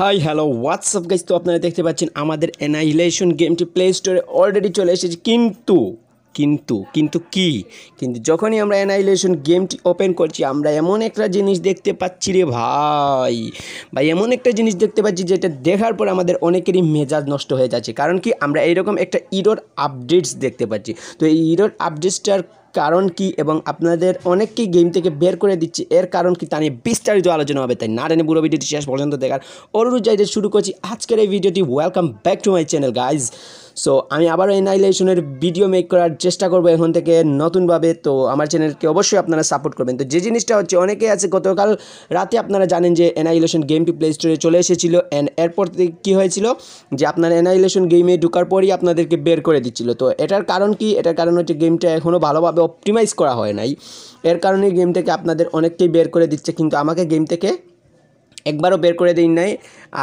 hi hello WhatsApp guys তো আপনারা দেখতে পাচ্ছেন আমাদের অ্যানাইলেশন গেমটি প্লে স্টোরে অলরেডি চলে এসেছে কিন্তু কিন্তু কিন্তু কি কিন্তু যখনই আমরা অ্যানাইলেশন গেমটি ওপেন করছি আমরা এমন একটা জিনিস দেখতে পাচ্ছি রে ভাই ভাই এমন একটা জিনিস দেখতে পাচ্ছি যেটা দেখার পর আমাদের অনেকেরই মেজাজ নষ্ট হয়ে যাচ্ছে কারণ কি আমরা এইরকম একটা ইরোর আপডেটস দেখতে পাচ্ছি তো এই ইরোর আপডেটসটার কারণ কি এবং আপনাদের অনেককেই গেম থেকে বের করে দিচ্ছে এর কারণ কি তা নিয়ে বিস্তারিত আলোচনা হবে তাই না টেনে পুরো ভিডিওটি শেষ পর্যন্ত দেখার অনুরোধ যাইতে শুরু করছি আজকের এই ভিডিওটি welcome back to my channel guys so আমি আবারও এনাইলেশনের ভিডিও মেক করার চেষ্টা করব এখন থেকে নতুনভাবে তো আমার চ্যানেলকে অবশ্যই আপনারা সাপোর্ট করবেন তো যে জিনিসটা হচ্ছে অনেকেই আছে গতকাল রাতে আপনারা জানেন যে এনাইলেশন গেমটি প্লে স্টোরে চলে এসেছিল অ্যান্ড এরপর কী হয়েছিল যে আপনার এনাইলেশন গেমে ঢুকার পরই আপনাদেরকে বের করে দিচ্ছিল তো এটার কারণ কি এটার কারণ হচ্ছে গেমটা এখনও ভালোভাবে অপটিমাইজ করা হয় নাই এর কারণে গেম থেকে আপনাদের অনেককেই বের করে দিচ্ছে কিন্তু আমাকে গেম থেকে একবারও বের করে দিন নাই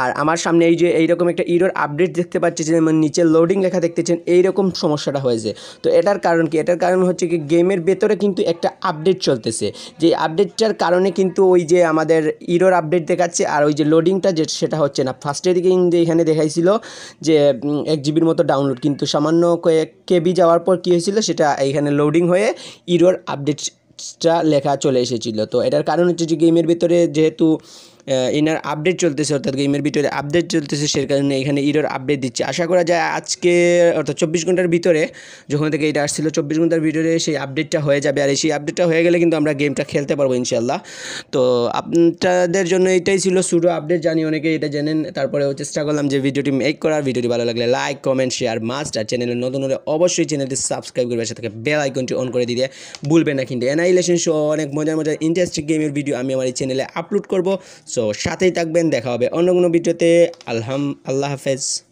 আর আমার সামনে এই যে এইরকম একটা ইরোর আপডেট দেখতে পাচ্ছি যে নিচে লোডিং লেখা দেখতেছেন এইরকম সমস্যাটা হয়েছে তো এটার কারণ কি এটার কারণ হচ্ছে কি গেমের ভেতরে কিন্তু একটা আপডেট চলতেছে যে আপডেটটার কারণে কিন্তু ওই যে আমাদের ইরোর আপডেট দেখাচ্ছে আর ওই যে লোডিংটা যে সেটা হচ্ছে না ফার্স্টের দিকে কিন্তু এখানে দেখাইছিল যে এক জিবির মতো ডাউনলোড কিন্তু সামান্য কয়েক কেবি যাওয়ার পর কী হয়েছিল সেটা এইখানে লোডিং হয়ে ইরোর আপডেটটা লেখা চলে এসেছিল তো এটার কারণ হচ্ছে যে গেমের ভিতরে যেহেতু এনার আপডেট চলতেছে অর্থাৎ গেমের ভিতরে আপডেট চলতেছে সে কারণে এখানে ইরোর আপডেট দিচ্ছে আশা করা যায় আজকে অর্থাৎ চব্বিশ ঘন্টার ভিতরে যখন থেকে এটা আসছিল চব্বিশ ঘন্টার ভিতরে সেই আপডেটটা হয়ে যাবে আর সেই আপডেটটা হয়ে গেলে কিন্তু আমরা গেমটা খেলতে পারবো ইনশাল্লাহ তো আপনাদের জন্য এটাই ছিল সুডো আপডেট জানি অনেকে এটা জেনেন তারপরে চেষ্টা করলাম যে ভিডিওটি মেক করার ভিডিওটি ভালো লাগলে লাইক কমেন্ট শেয়ার মাস্ট আর চ্যানেলে নতুন হলে অবশ্যই চ্যানেলটি সাবস্ক্রাইব করবে সেটাকে থাকে বেল আইকনটি অন করে দিয়ে ভুলবে না কিন্তু এনআইলেশন শো অনেক মজার মজার ইন্টারেস্টিং গেমের ভিডিও আমি আমার এই চ্যানেলে আপলোড করবো সো সো সাথেই থাকবেন দেখা হবে অন্য কোনো ভিডিওতে আলহাম আল্লাহ হাফেজ